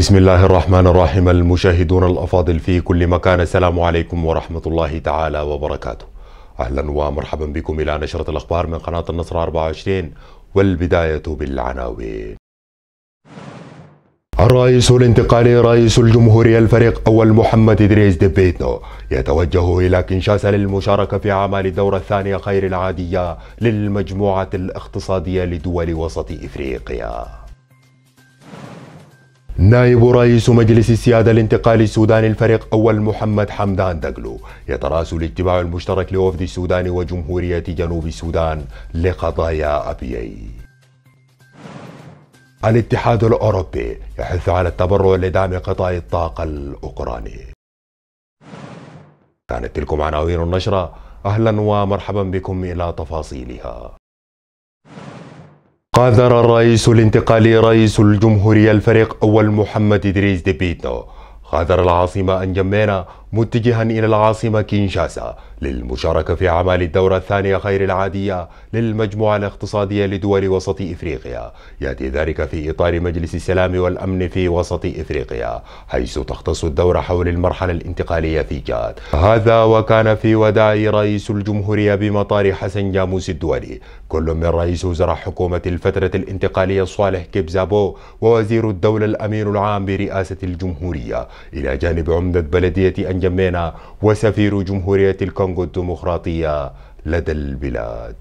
بسم الله الرحمن الرحيم المشاهدون الأفاضل في كل مكان السلام عليكم ورحمة الله تعالى وبركاته أهلا ومرحبا بكم إلى نشرة الأخبار من قناة النصر 24 والبداية بالعناوين الرئيس الانتقالي رئيس الجمهورية الفريق أول محمد إدريس ديبيتنو يتوجه إلى كنشاسا للمشاركة في أعمال الدورة الثانية غير العادية للمجموعة الاقتصادية لدول وسط إفريقيا نائب رئيس مجلس السيادة الانتقالي السوداني الفريق أول محمد حمدان دقلو يتراس الاجتماع المشترك لوفد السودان وجمهورية جنوب السودان لقضايا أبيي الاتحاد الأوروبي يحث على التبرع لدعم قطاع الطاقة الأوكراني كانت تلكم عناوين النشرة أهلا ومرحبا بكم إلى تفاصيلها قادر الرئيس الانتقالي رئيس الجمهورية الفريق أول محمد إدريس ديبيتو غادر العاصمة أنجمينا متجها إلى العاصمة كينشاسا للمشاركة في أعمال الدورة الثانية غير العادية للمجموعة الاقتصادية لدول وسط إفريقيا يأتي ذلك في إطار مجلس السلام والأمن في وسط إفريقيا حيث تختص الدورة حول المرحلة الانتقالية في جاد هذا وكان في وداع رئيس الجمهورية بمطار حسن جاموس الدولي كل من رئيس وزراء حكومة الفترة الانتقالية صالح كيبزابو ووزير الدولة الأمين العام برئاسة الجمهورية إلى جانب عمدة بلدية أن جمينا وسفير جمهورية الكونغو الديمقراطية لدى البلاد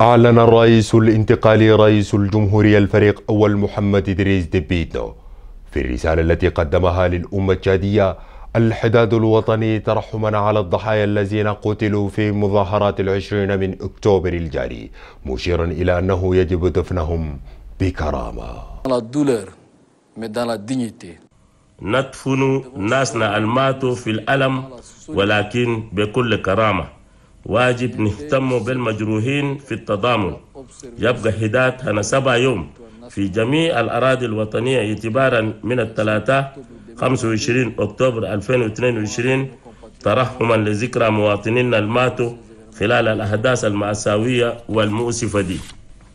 أعلن الرئيس الانتقالي رئيس الجمهورية الفريق أول محمد إدريس ديبيتو في الرسالة التي قدمها للأمة التشادية الحداد الوطني ترحما على الضحايا الذين قتلوا في مظاهرات العشرين من أكتوبر الجاري مشيرا إلى أنه يجب دفنهم بكرامة ندفن ناسنا الماتوا في الألم ولكن بكل كرامة واجب نهتم بالمجروحين في التضامن يبقى حداد هنا سبع يوم في جميع الأراضي الوطنية اعتبارا من الثلاثة 25 أكتوبر 2022 ترحما لذكرى مواطنينا الماتوا خلال الأحداث المأساوية والمؤسفة دي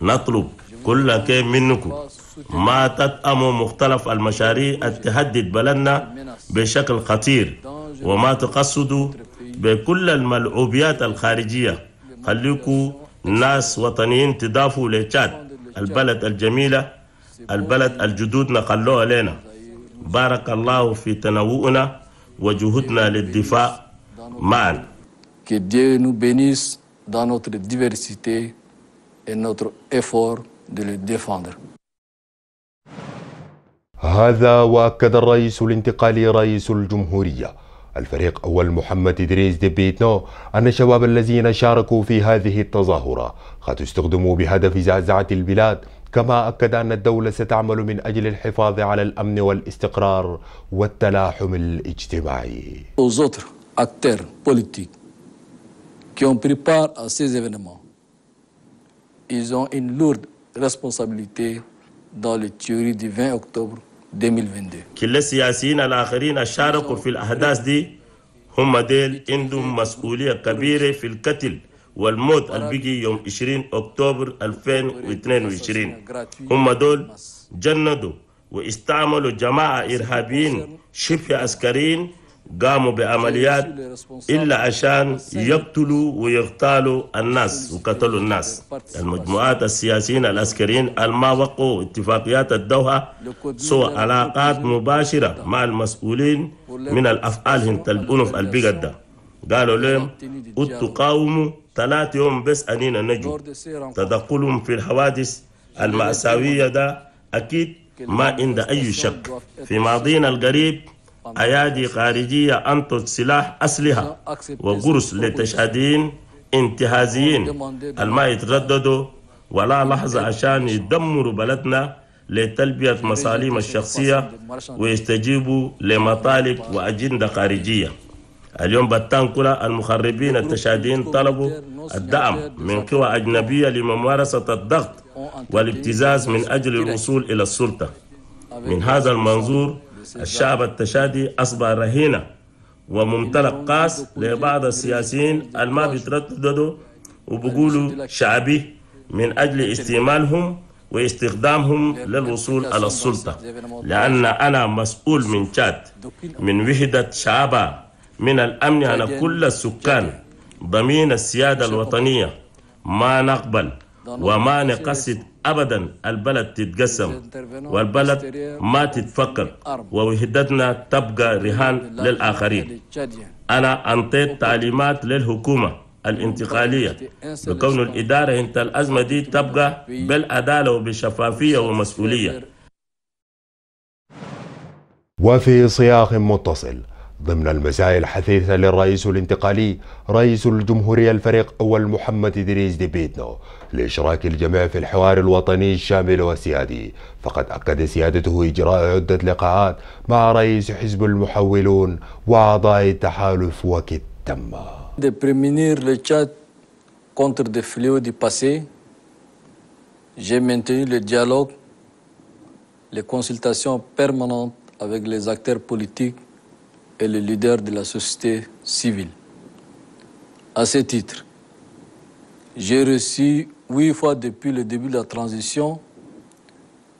نطلب كل كيم منكم ما تدأم مختلف المشاريع التهدد بلدنا بشكل خطير وما تقصد بكل الملعوبيات الخارجية خليكم ناس وطنيين تضافوا لتشاد البلد الجميلة البلد الجدود نقلوها لنا بارك الله في تنوؤنا وجهودنا للدفاع معا Que Dieu nous bénisse dans notre diversité et notre effort de le défendre. هذا واكد الرئيس الانتقالي رئيس الجمهوريه الفريق أول محمد إدريس دبيتنو أن الشباب الذين شاركوا في هذه التظاهرة قد استخدموا بهدف زعزعة البلاد كما أكد أن الدولة ستعمل من أجل الحفاظ على الأمن والاستقرار والتلاحم الاجتماعي Ils ont une lourde responsabilité dans les tueries du 20 octobre 2022 كل السياسيين الآخرين الشاركوا في الأحداث دي هم ديل عندهم مسؤولية كبيرة في القتل والموت البيجي يوم 20 أكتوبر 2022 هم دول جندوا واستعملوا جماعة إرهابيين شبه عسكريين قاموا بعمليات إلا عشان يقتلوا ويغتالوا الناس وقتلوا الناس المجموعات السياسيين العسكريين الما وقعوا اتفاقيات الدوحة سوى علاقات مباشرة مع المسؤولين من الأفعال هنت الأنف البقدة قالوا لهم تقاوموا ثلاث يوم بس أنينا نجو تدخلهم في الحوادث المأساوية ده أكيد ما عند أي شك في ماضينا القريب أيادي خارجية أنتج سلاح أسلحة وقرص لتشهدين انتهازيين الماء يترددوا ولا لحظة عشان يدمروا بلدنا لتلبية مصاليم الشخصية ويستجيبوا لمطالب وأجندة خارجية اليوم بالتانكولا المخربين التشادين طلبوا الدعم من قوى أجنبية لممارسة الضغط والابتزاز من أجل الوصول إلى السلطة من هذا المنظور الشعب التشادي أصبح رهينة وممتلك قاس لبعض السياسيين الما بيترددوا وبقولوا شعبي من أجل استعمالهم واستخدامهم للوصول على السلطة لأن أنا مسؤول من تشاد من وحدة شعبها من الأمن على كل السكان ضمين السيادة الوطنية ما نقبل وما نقصد ابدا البلد تتقسم والبلد ما تتفكك ووحدتنا تبقى رهان للاخرين انا انطيت تعليمات للحكومه الانتقاليه بكون الاداره انت الازمه دي تبقى بالعداله وبشفافيه ومسؤوليه وفي سياق متصل ضمن المزايا الحثيثة للرئيس الانتقالي رئيس الجمهورية الفريق أول محمد دريز دي بيتنو لإشراك الجميع في الحوار الوطني الشامل والسيادي فقد أكد سيادته إجراء عدة لقاءات مع رئيس حزب المحولون وأعضاء التحالف وكت تم de prémunir le Tchad contre des fléaux du passé, j'ai maintenu le dialogue, les consultations permanentes avec les acteurs politiques et le leader de la société civile. À ce titre, j'ai reçu huit fois depuis le début de la transition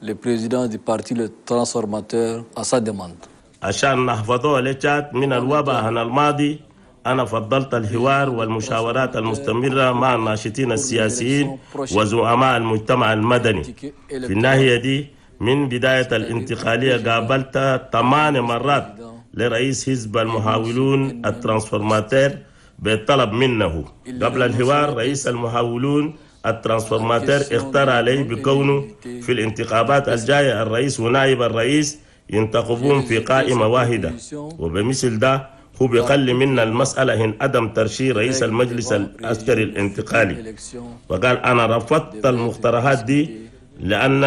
le président du parti Le Transformateur à sa demande. عشان نحفظوها لجات من الوباء عن الماضي أنا فضلت الحوار والمشاورات المستمرة مع الناشطين السياسيين وزعماء المجتمع المدني في الناحية دي من بداية الانتقالية قابلت ثمان مرات لرئيس حزب المحاولون الترانسفورماتير بطلب منه قبل الحوار رئيس المحاولون الترانسفورماتير اختار عليه بكونه في الانتخابات الجاية الرئيس ونائب الرئيس ينتخبون في قائمة واحدة وبمثل ده هو بيقل من المسألة هن عدم ترشيح رئيس المجلس العسكري الانتقالي وقال أنا رفضت المقترحات دي لأن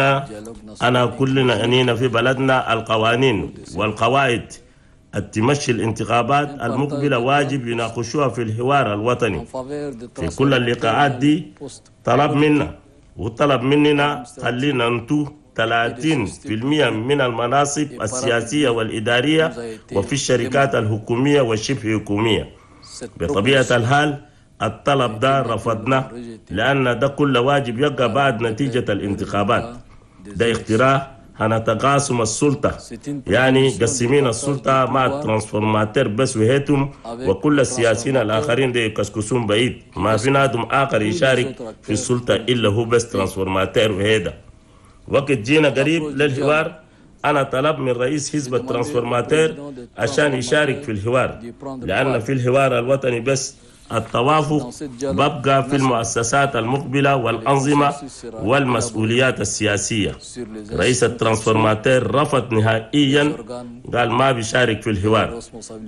أنا كلنا أنينا في بلدنا القوانين والقواعد تمشي الانتخابات المقبلة واجب يناقشوها في الحوار الوطني في كل اللقاءات دي طلب منا وطلب مننا خلينا نتو 30% من المناصب السياسية والإدارية وفي الشركات الحكومية والشبه حكومية بطبيعة الحال الطلب ده رفضناه لأن ده كل واجب يقع بعد نتيجة الانتخابات ده اختراع هنتقاسم السلطة يعني قسمين السلطة مع ترانسفورماتير بس وهيتم وكل السياسيين الآخرين دي يكسكسون بعيد ما في نادم آخر يشارك في السلطة إلا هو بس ترانسفورماتير وهيدا وقت جينا قريب للحوار أنا طلب من رئيس حزب الترانسفورماتير عشان يشارك في الحوار لأن في الحوار الوطني بس التوافق ببقى في المؤسسات المقبلة والأنظمة والمسؤوليات السياسية رئيس الترانسفورماتير رفض نهائيا قال ما بيشارك في الحوار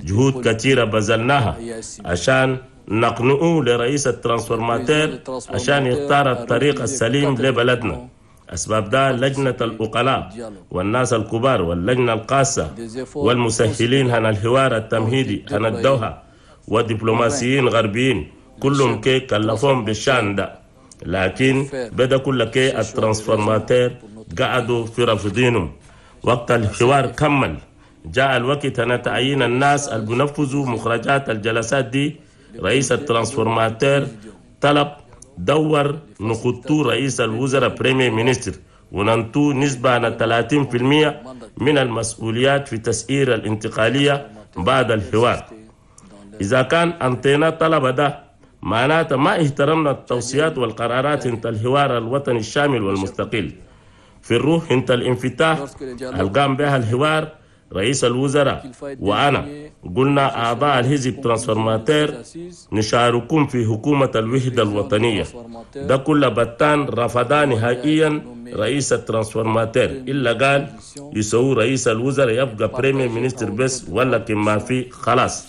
جهود كثيرة بذلناها عشان نقنعه لرئيس الترانسفورماتير عشان يختار الطريق السليم لبلدنا أسباب ده لجنة الأقلاء والناس الكبار واللجنة القاسة والمسهلين هنا الحوار التمهيدي هنا الدوحة ودبلوماسيين آه، غربيين كلهم كي كلفهم بالشأن ده لكن بدا كل كي الترانسفورماتير قعدوا في رفضينهم وقت الحوار كمل جاء الوقت أن تعيين الناس اللي بنفذوا مخرجات الجلسات دي رئيس الترانسفورماتير طلب دور نخطو رئيس الوزراء بريمي مينستر وننتو نسبة 30% من المسؤوليات في تسعير الانتقالية بعد الحوار إذا كان أنتينا طلب ده معناته ما احترمنا التوصيات والقرارات انت الحوار الوطني الشامل والمستقل في الروح انت الانفتاح القام بها الحوار رئيس الوزراء وأنا قلنا أعضاء الحزب ترانسفورماتير نشارككم في حكومة الوحدة الوطنية ده كل بتان رفضا نهائيا رئيس الترانسفورماتير إلا قال يسوي رئيس الوزراء يبقى بريمير مينستر بس ولا كما في خلاص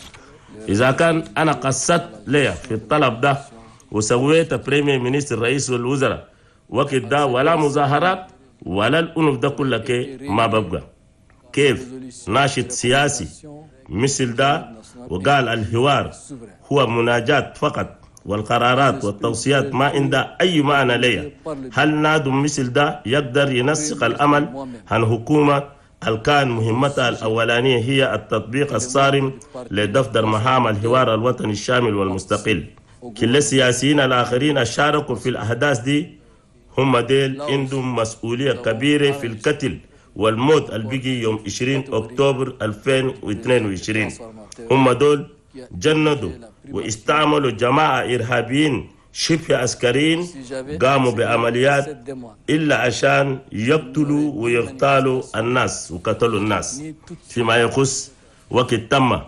إذا كان أنا قصدت ليا في الطلب ده وسويت بريمير مينستر رئيس الوزراء وقت ده ولا مظاهرات ولا الأنف ده كله ما ببقى كيف ناشط سياسي مثل ده وقال الحوار هو مناجاة فقط والقرارات والتوصيات ما عندها أي معنى ليا هل نادم مثل ده يقدر ينسق الأمل عن حكومة الكان مهمتها الأولانية هي التطبيق الصارم لدفتر مهام الحوار الوطني الشامل والمستقل كل السياسيين الآخرين شاركوا في الأحداث دي هم ديل عندهم مسؤولية كبيرة في القتل والموت البيجي يوم 20 أكتوبر 2022 هم دول جندوا واستعملوا جماعة إرهابيين شبه عسكريين قاموا بعمليات إلا عشان يقتلوا ويغتالوا الناس وقتلوا الناس فيما يخص وقت تم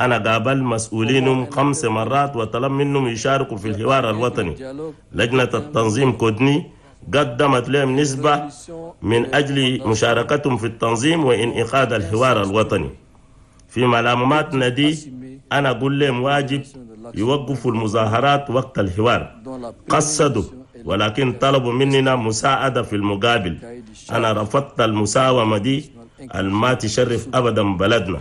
أنا قابل مسؤولينهم خمس مرات وطلب منهم يشاركوا في الحوار الوطني لجنة التنظيم كودني قدمت لهم نسبة من أجل مشاركتهم في التنظيم وإنعقاد الحوار الوطني في ملامات دي أنا أقول لهم واجب يوقفوا المظاهرات وقت الحوار قصدوا ولكن طلبوا مننا مساعدة في المقابل أنا رفضت المساومة دي الما تشرف أبدا بلدنا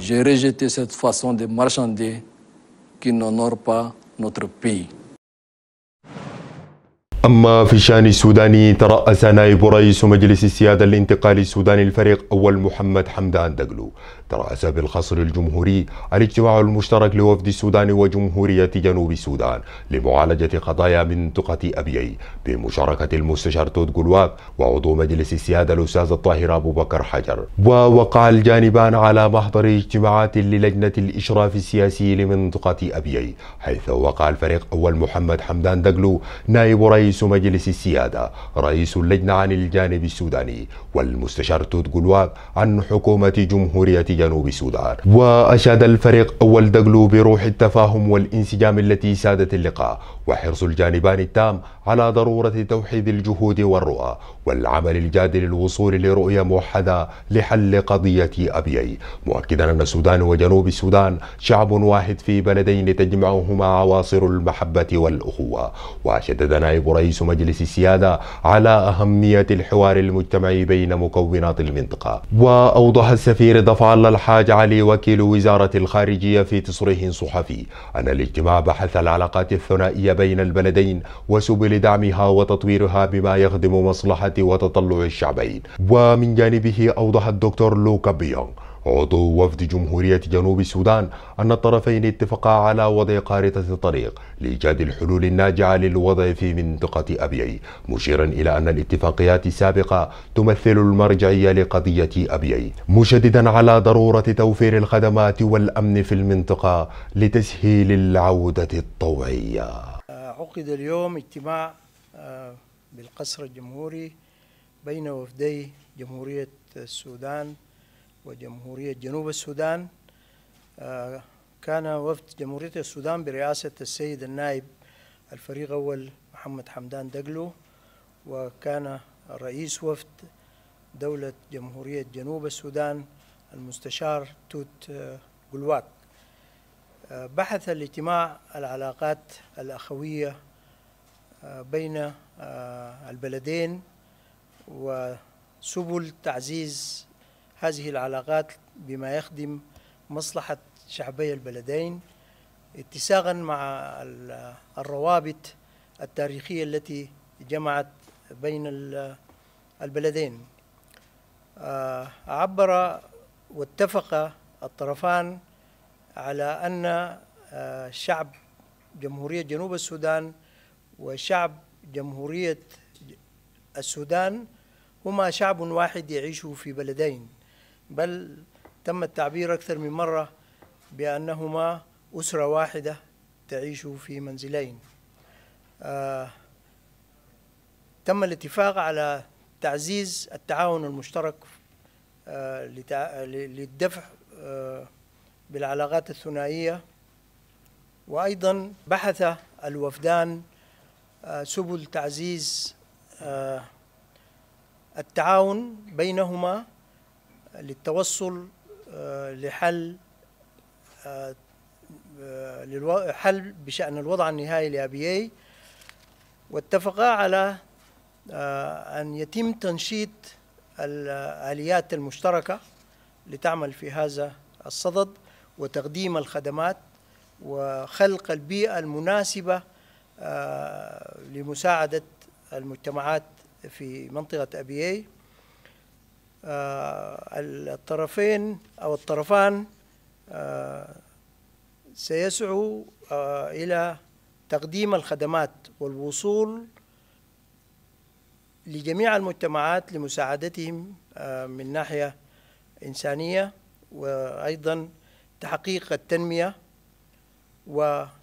أما في الشأن السوداني ترأس نائب رئيس مجلس السيادة الانتقالي السوداني الفريق أول محمد حمدان دقلو ترأس بالقصر الجمهوري الاجتماع المشترك لوفد السودان وجمهورية جنوب السودان لمعالجة قضايا منطقة أبيي بمشاركة المستشار تود قلواب وعضو مجلس السيادة الأستاذ الطاهر أبو بكر حجر ووقع الجانبان على محضر اجتماعات للجنة الإشراف السياسي لمنطقة أبيي حيث وقع الفريق أول محمد حمدان دقلو نائب رئيس رئيس مجلس السيادة رئيس اللجنة عن الجانب السوداني والمستشار توت جلواب عن حكومة جمهورية جنوب السودان وأشاد الفريق أول دقلو بروح التفاهم والانسجام التي سادت اللقاء وحرص الجانبان التام على ضرورة توحيد الجهود والرؤى والعمل الجاد للوصول لرؤية موحدة لحل قضية أبيي مؤكدا أن السودان وجنوب السودان شعب واحد في بلدين تجمعهما عواصر المحبة والأخوة وشدد نائب رئيس رئيس مجلس السيادة على أهمية الحوار المجتمعي بين مكونات المنطقة وأوضح السفير ضفاء الله الحاج علي وكيل وزارة الخارجية في تصريح صحفي أن الاجتماع بحث العلاقات الثنائية بين البلدين وسبل دعمها وتطويرها بما يخدم مصلحة وتطلع الشعبين ومن جانبه أوضح الدكتور لوكا بيونغ عضو وفد جمهورية جنوب السودان أن الطرفين اتفقا على وضع خارطة الطريق لإيجاد الحلول الناجعة للوضع في منطقة أبيي مشيرا إلى أن الاتفاقيات السابقة تمثل المرجعية لقضية أبيي مشددا على ضرورة توفير الخدمات والأمن في المنطقة لتسهيل العودة الطوعية آه، عقد اليوم اجتماع آه، بالقصر الجمهوري بين وفدي جمهورية السودان وجمهورية جنوب السودان آه، كان وفد جمهورية السودان برئاسة السيد النائب الفريق أول محمد حمدان دقلو وكان رئيس وفد دولة جمهورية جنوب السودان المستشار توت آه، قلواك آه، بحث الاجتماع العلاقات الأخوية بين البلدين وسبل تعزيز هذه العلاقات بما يخدم مصلحة شعبي البلدين اتساقا مع الروابط التاريخية التي جمعت بين البلدين آه، عبر واتفق الطرفان على أن آه، شعب جمهورية جنوب السودان وشعب جمهورية السودان هما شعب واحد يعيش في بلدين بل تم التعبير أكثر من مرة بأنهما أسرة واحدة تعيش في منزلين آه تم الاتفاق على تعزيز التعاون المشترك آه، للدفع آه، بالعلاقات الثنائية وأيضا بحث الوفدان آه، سبل تعزيز التعاون بينهما للتوصل آه، لحل آه، آه، حل بشأن الوضع النهائي لأبي اي واتفقا على أن يتم تنشيط الآليات المشتركة لتعمل في هذا الصدد وتقديم الخدمات وخلق البيئة المناسبة لمساعدة المجتمعات في منطقة أبي اي آه، الطرفين أو الطرفان آه، سيسعوا آه، إلى تقديم الخدمات والوصول لجميع المجتمعات لمساعدتهم من ناحية إنسانية وأيضا تحقيق التنمية وتمت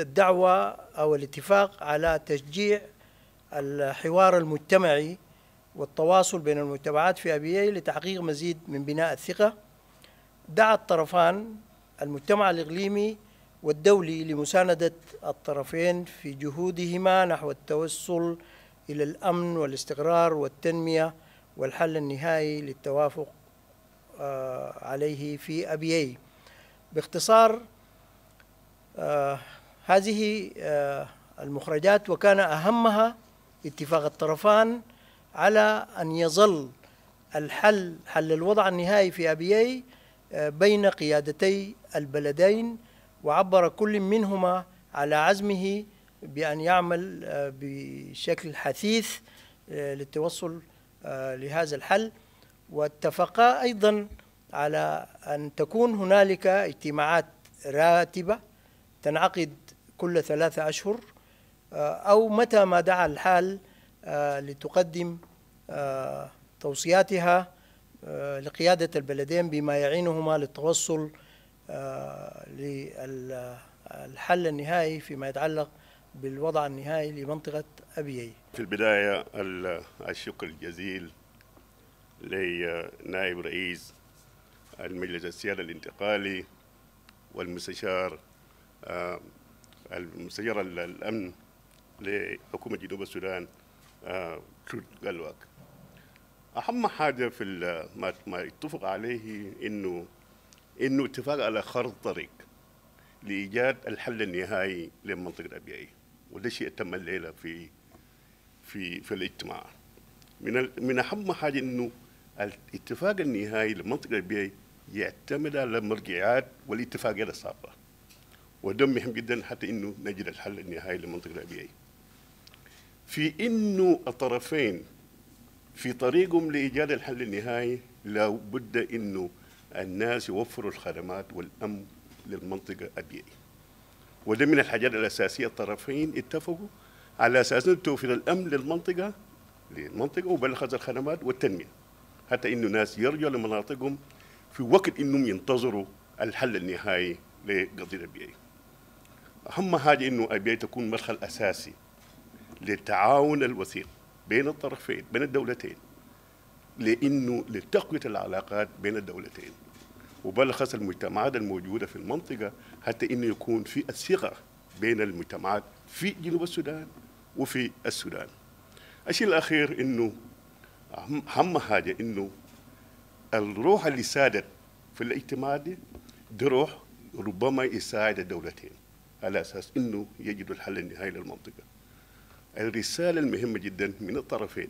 الدعوة أو الاتفاق على تشجيع الحوار المجتمعي والتواصل بين المجتمعات في أبيي لتحقيق مزيد من بناء الثقة دعا الطرفان المجتمع الإقليمي والدولي لمساندة الطرفين في جهودهما نحو التوصل إلى الأمن والاستقرار والتنمية والحل النهائي للتوافق آه، عليه في أبيي باختصار آه، هذه آه، المخرجات وكان أهمها اتفاق الطرفان على أن يظل الحل حل الوضع النهائي في أبيي آه، بين قيادتي البلدين وعبر كل منهما على عزمه بأن يعمل آه، بشكل حثيث آه، للتوصل لهذا الحل واتفقا أيضا على أن تكون هنالك اجتماعات راتبة تنعقد كل ثلاثة أشهر أو متى ما دعا الحال آه، لتقدم آه، توصياتها آه، لقيادة البلدين بما يعينهما للتوصل للحل النهائي فيما يتعلق بالوضع النهائي لمنطقة أبيي في البداية الشكر الجزيل لنائب رئيس المجلس السيادة الانتقالي والمستشار المستشار الأمن لحكومة جنوب السودان شو آه، قال لك اهم حاجه في ما, ما يتفق عليه انه انه اتفاق على خرط طريق لايجاد الحل النهائي للمنطقه الابيعيه وده شيء تم الليله في في في الاجتماع من من اهم حاجه انه الاتفاق النهائي للمنطقه الابيعيه يعتمد على المرجعات والاتفاقيات السابقه وده مهم جدا حتى انه نجد الحل النهائي للمنطقه الابيعيه في انه الطرفين في طريقهم لايجاد الحل النهائي لابد انه الناس يوفروا الخدمات والامن للمنطقه البيئيه. وده من الحاجات الاساسيه الطرفين اتفقوا على اساس انه توفير الامن للمنطقه للمنطقه وبالخز الخدمات والتنميه. حتى انه الناس يرجعوا لمناطقهم في وقت انهم ينتظروا الحل النهائي لقضيه البيئيه. اهم حاجه انه البيئه تكون مدخل اساسي للتعاون الوثيق بين الطرفين بين الدولتين لانه لتقويه العلاقات بين الدولتين وبالخص المجتمعات الموجوده في المنطقه حتى انه يكون في الثقه بين المجتمعات في جنوب السودان وفي السودان. الشيء الاخير انه اهم حاجه انه الروح اللي سادت في الاجتماع دي, دي روح ربما يساعد الدولتين على اساس انه يجدوا الحل النهائي للمنطقه. الرسالة المهمة جدا من الطرفين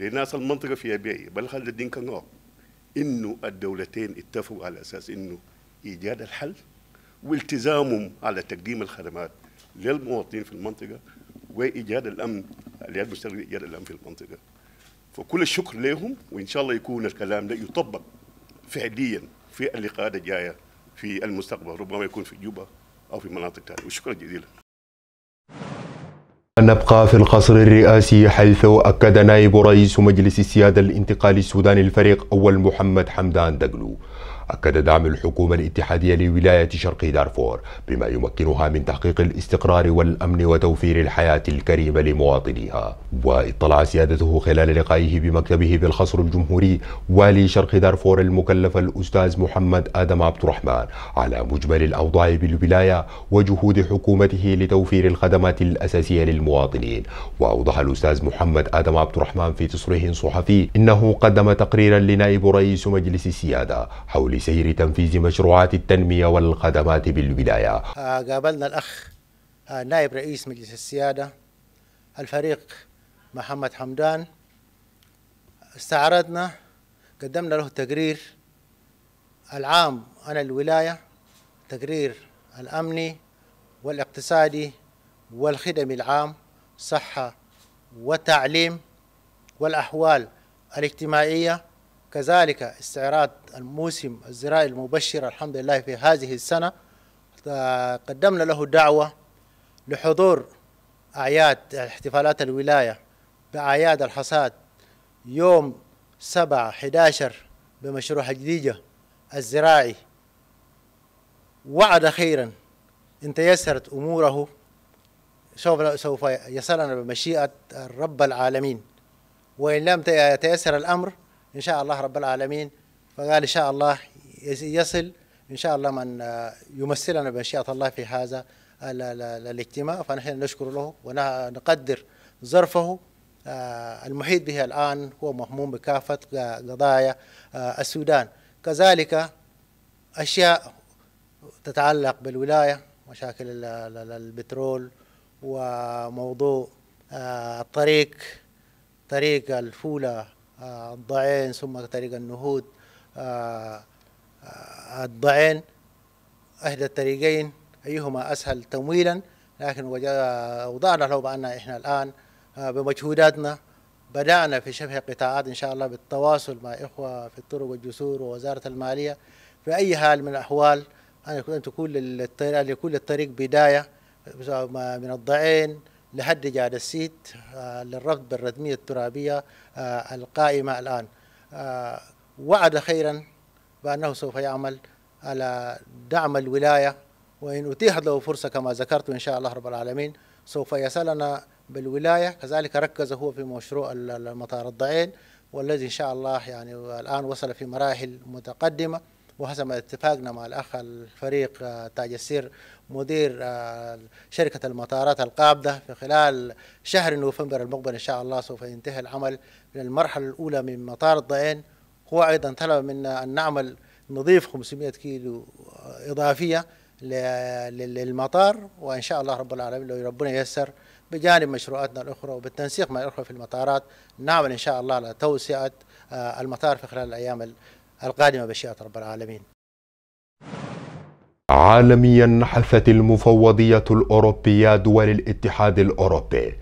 لناس المنطقة في أبيعي بل خالد الدين كان إنه الدولتين اتفقوا على أساس إنه إيجاد الحل والتزامهم على تقديم الخدمات للمواطنين في المنطقة وإيجاد الأمن للمشتغل إيجاد الأمن في المنطقة فكل الشكر لهم وإن شاء الله يكون الكلام ده يطبق فعليا في اللقاءات الجاية في المستقبل ربما يكون في جوبا أو في مناطق ثانية وشكرا جزيلا نبقى في القصر الرئاسي حيث أكد نائب رئيس مجلس السيادة الانتقالي السوداني الفريق أول محمد حمدان دقلو أكد دعم الحكومة الاتحادية لولاية شرق دارفور بما يمكنها من تحقيق الاستقرار والأمن وتوفير الحياة الكريمة لمواطنيها واطلع سيادته خلال لقائه بمكتبه بالقصر الجمهوري والي شرق دارفور المكلف الأستاذ محمد آدم عبد الرحمن على مجمل الأوضاع بالولاية وجهود حكومته لتوفير الخدمات الأساسية للمواطنين وأوضح الأستاذ محمد آدم عبد الرحمن في تصريح صحفي إنه قدم تقريرا لنائب رئيس مجلس السيادة حول لسير تنفيذ مشروعات التنمية والخدمات بالولاية آه، قابلنا الأخ آه، نائب رئيس مجلس السيادة الفريق محمد حمدان استعرضنا قدمنا له تقرير العام عن الولاية تقرير الأمني والاقتصادي والخدمي العام صحة وتعليم والأحوال الاجتماعية كذلك استعراض الموسم الزراعي المبشر الحمد لله في هذه السنة قدمنا له دعوة لحضور أعياد احتفالات الولاية بأعياد الحصاد يوم 7 11 بمشروع حجديجة الزراعي وعد خيرا إن تيسرت أموره سوف سوف يصلنا بمشيئة رب العالمين وإن لم يتيسر الأمر إن شاء الله رب العالمين فقال إن شاء الله يصل إن شاء الله من آه، يمثلنا بمشيئة الله في هذا الاجتماع فنحن نشكر له ونقدر ظرفه آه، المحيط به الآن هو مهموم بكافة قضايا آه، السودان كذلك أشياء تتعلق بالولاية مشاكل البترول وموضوع الطريق طريق الفولة الضعين ثم طريق النهود آه، آه، الضعين إحدى الطريقين أيهما أسهل تمويلا لكن وضعنا له بأن إحنا الآن آه، بمجهوداتنا بدأنا في شبه قطاعات إن شاء الله بالتواصل مع إخوة في الطرق والجسور ووزارة المالية في أي حال من الأحوال أن تكون لكل الطريق بداية من الضعين لحد جاد السيد آه، للربط بالردمية الترابية آه، القائمة الآن آه، وعد خيرا بأنه سوف يعمل على دعم الولاية وإن أتيحت له فرصة كما ذكرت إن شاء الله رب العالمين سوف يسألنا بالولاية كذلك ركز هو في مشروع المطار الضعين والذي إن شاء الله يعني الآن وصل في مراحل متقدمة وحسب اتفاقنا مع الأخ الفريق آه، تاج السير مدير آه، شركة المطارات القابضة في خلال شهر نوفمبر المقبل إن شاء الله سوف ينتهي العمل من المرحلة الأولى من مطار الضئين هو أيضا طلب منا أن نعمل نضيف 500 كيلو آه، إضافية للمطار وإن شاء الله رب العالمين لو ربنا ييسر بجانب مشروعاتنا الأخرى وبالتنسيق مع الأخرى في المطارات نعمل إن شاء الله على توسعة المطار في خلال الأيام القادمة بشيئة رب العالمين عالميا حثت المفوضية الأوروبية دول الاتحاد الأوروبي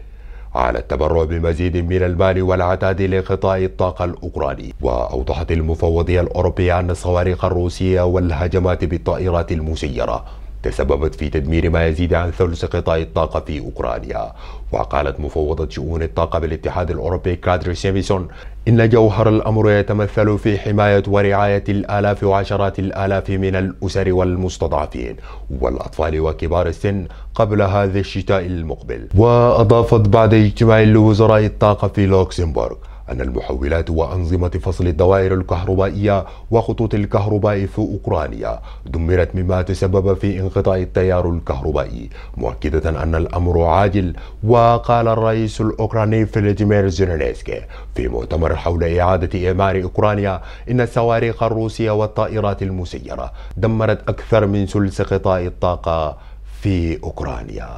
على التبرع بمزيد من المال والعتاد لقطاع الطاقة الأوكراني وأوضحت المفوضية الأوروبية أن الصواريخ الروسية والهجمات بالطائرات المسيرة تسببت في تدمير ما يزيد عن ثلث قطاع الطاقة في أوكرانيا وقالت مفوضة شؤون الطاقة بالاتحاد الأوروبي كادري سيميسون إن جوهر الأمر يتمثل في حماية ورعاية الآلاف وعشرات الآلاف من الأسر والمستضعفين والأطفال وكبار السن قبل هذا الشتاء المقبل وأضافت بعد اجتماع لوزراء الطاقة في لوكسمبورغ أن المحولات وأنظمة فصل الدوائر الكهربائية وخطوط الكهرباء في أوكرانيا دمرت مما تسبب في انقطاع التيار الكهربائي مؤكدة أن الأمر عاجل وقال الرئيس الأوكراني فلاديمير زيلينسكي في مؤتمر حول إعادة إعمار أوكرانيا إن الصواريخ الروسية والطائرات المسيرة دمرت أكثر من ثلث قطاع الطاقة في أوكرانيا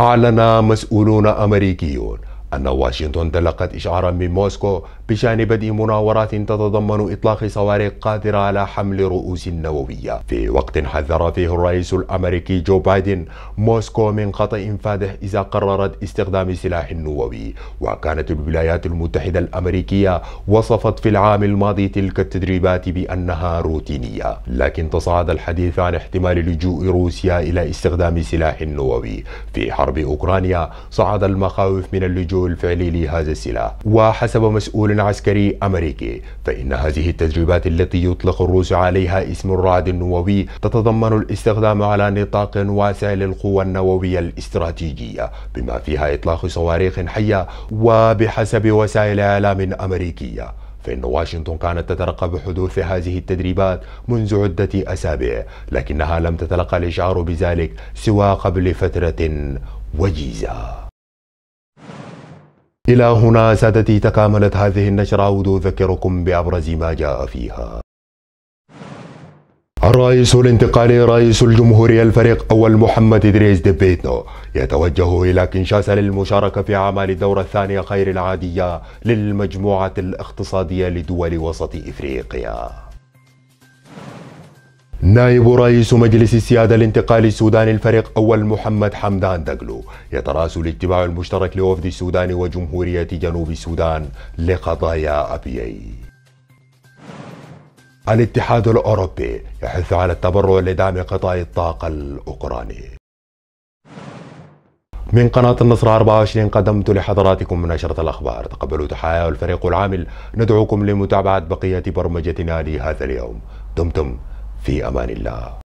أعلن مسؤولون أمريكيون أن واشنطن تلقت إشعارا من موسكو بشأن بدء مناورات تتضمن إطلاق صواريخ قادرة على حمل رؤوس نووية في وقت حذر فيه الرئيس الأمريكي جو بايدن موسكو من خطأ فادح إذا قررت استخدام سلاح نووي وكانت الولايات المتحدة الأمريكية وصفت في العام الماضي تلك التدريبات بأنها روتينية لكن تصاعد الحديث عن احتمال لجوء روسيا إلى استخدام سلاح نووي في حرب أوكرانيا صعد المخاوف من اللجوء الفعلي لهذا السلاح وحسب مسؤول عسكري أمريكي فإن هذه التدريبات التي يطلق الروس عليها اسم الرعد النووي تتضمن الاستخدام على نطاق واسع للقوى النووية الاستراتيجية بما فيها إطلاق صواريخ حية وبحسب وسائل إعلام أمريكية فإن واشنطن كانت تترقب حدوث هذه التدريبات منذ عدة أسابيع لكنها لم تتلقى الإشعار بذلك سوى قبل فترة وجيزة إلى هنا سادتي تكاملت هذه النشرة أذكركم بأبرز ما جاء فيها الرئيس الانتقالي رئيس الجمهورية الفريق أول محمد إدريس دبيتنو يتوجه إلى كنشاسا للمشاركة في أعمال الدورة الثانية غير العادية للمجموعة الاقتصادية لدول وسط إفريقيا نائب رئيس مجلس السيادة الانتقالي السوداني الفريق أول محمد حمدان دقلو يتراس الاجتماع المشترك لوفد السودان وجمهورية جنوب السودان لقضايا أبيي الاتحاد الأوروبي يحث على التبرع لدعم قطاع الطاقة الأوكراني من قناة النصر 24 قدمت لحضراتكم من نشرة الأخبار تقبلوا تحايا الفريق العامل ندعوكم لمتابعة بقية برمجتنا لهذا اليوم دمتم في امان الله